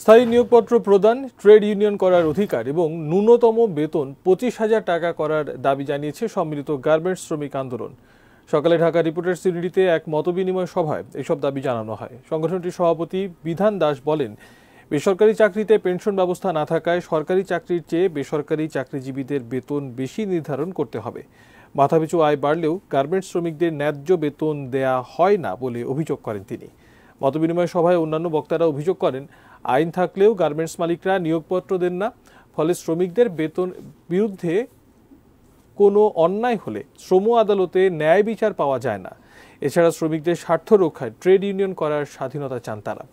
স্থায়ী নিয়োগপত্র প্রদান trade union করার অধিকার এবং ন্যূনতম বেতন পঁচিশ হাজার টাকা করার দাবি জানিয়েছে সম্মিলিত গার্মেন্টস শ্রমিক আন্দোলন সকালে ঢাকা রিপোর্টার্স ইউনিটিতে এক মতবিনিময় সভায় এসব দাবি জানানো হয় সংগঠনটির সভাপতি বিধান দাস বলেন বেসরকারি চাকরিতে পেনশন ব্যবস্থা না থাকায় সরকারি চাকরির চেয়ে বেসরকারি চাকরিজীবীদের বেতন বেশি নির্ধারণ করতে হবে মাথাপিছু আয় বাড়লেও গার্মেন্টস শ্রমিকদের ন্যায্য বেতন দেয়া হয় না বলে অভিযোগ করেন তিনি মতবিনিময় সভায় অন্যান্য বক্তারা অভিযোগ করেন আইন থাকলেও গার্মেন্টস মালিকরা নিয়োগপত্র দেন না ফলে শ্রমিকদের বেতন বিরুদ্ধে কোনো অন্যায় হলে শ্রম আদালতে ন্যায় বিচার পাওয়া যায় না এছাড়া শ্রমিকদের স্বার্থ রক্ষায় ট্রেড ইউনিয়ন করার স্বাধীনতা চান তারা